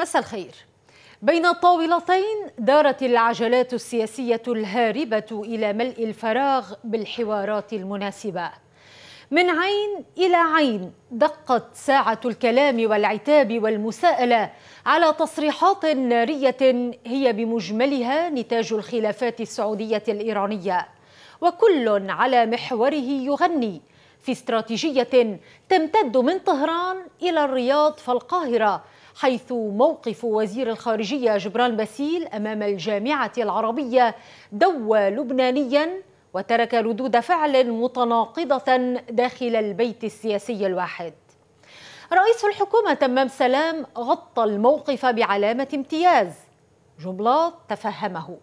مساء الخير بين الطاولتين دارت العجلات السياسية الهاربة إلى ملء الفراغ بالحوارات المناسبة من عين إلى عين دقت ساعة الكلام والعتاب والمساءلة على تصريحات نارية هي بمجملها نتاج الخلافات السعودية الإيرانية وكل على محوره يغني في استراتيجية تمتد من طهران إلى الرياض فالقاهرة حيث موقف وزير الخارجية جبران باسيل أمام الجامعة العربية دوى لبنانيا وترك ردود فعل متناقضة داخل البيت السياسي الواحد رئيس الحكومة تمام سلام غطى الموقف بعلامة امتياز جملات تفهمه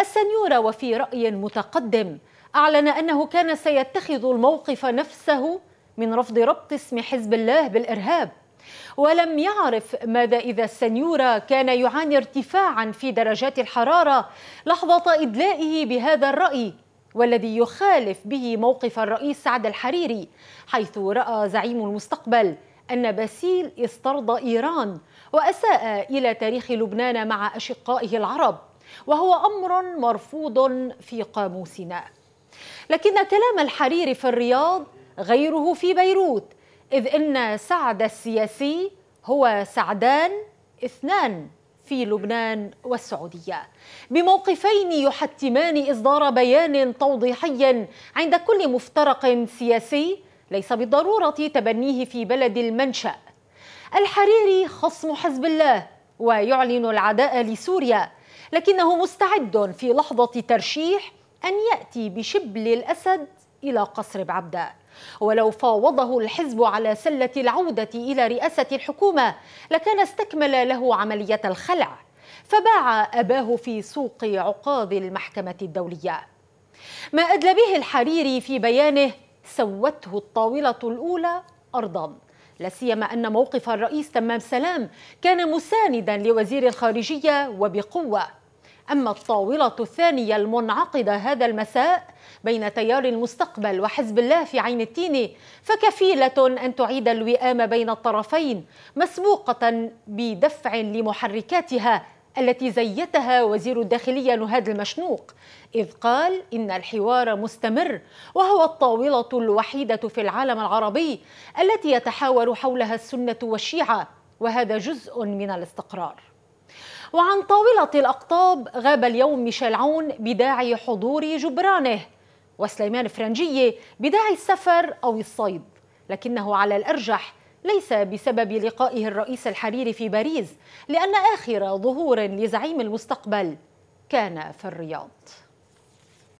السنيورة وفي رأي متقدم أعلن أنه كان سيتخذ الموقف نفسه من رفض ربط اسم حزب الله بالإرهاب ولم يعرف ماذا إذا السنيورة كان يعاني ارتفاعا في درجات الحرارة لحظة إدلائه بهذا الرأي والذي يخالف به موقف الرئيس سعد الحريري حيث رأى زعيم المستقبل أن باسيل استرضى إيران وأساء إلى تاريخ لبنان مع أشقائه العرب وهو أمر مرفوض في قاموسنا لكن كلام الحريري في الرياض غيره في بيروت إذ إن سعد السياسي هو سعدان اثنان في لبنان والسعودية بموقفين يحتمان إصدار بيان توضيحي عند كل مفترق سياسي ليس بالضرورة تبنيه في بلد المنشأ الحريري خصم حزب الله ويعلن العداء لسوريا لكنه مستعد في لحظة ترشيح أن يأتي بشبل الأسد إلى قصر بعبدة ولو فاوضه الحزب على سلة العودة إلى رئاسة الحكومة لكان استكمل له عملية الخلع فباع أباه في سوق عقاض المحكمة الدولية ما أدلى به الحريري في بيانه سوته الطاولة الأولى أرضاً لسيما ان موقف الرئيس تمام سلام كان مساندا لوزير الخارجيه وبقوه أما الطاولة الثانية المنعقدة هذا المساء بين تيار المستقبل وحزب الله في عين التين فكفيلة أن تعيد الوئام بين الطرفين مسبوقة بدفع لمحركاتها التي زيتها وزير الداخلية نهاد المشنوق إذ قال إن الحوار مستمر وهو الطاولة الوحيدة في العالم العربي التي يتحاور حولها السنة والشيعة وهذا جزء من الاستقرار وعن طاولة الأقطاب غاب اليوم ميشيل عون بداعي حضور جبرانه وسليمان فرنجية بداعي السفر أو الصيد لكنه على الأرجح ليس بسبب لقائه الرئيس الحريري في باريس لأن آخر ظهور لزعيم المستقبل كان في الرياض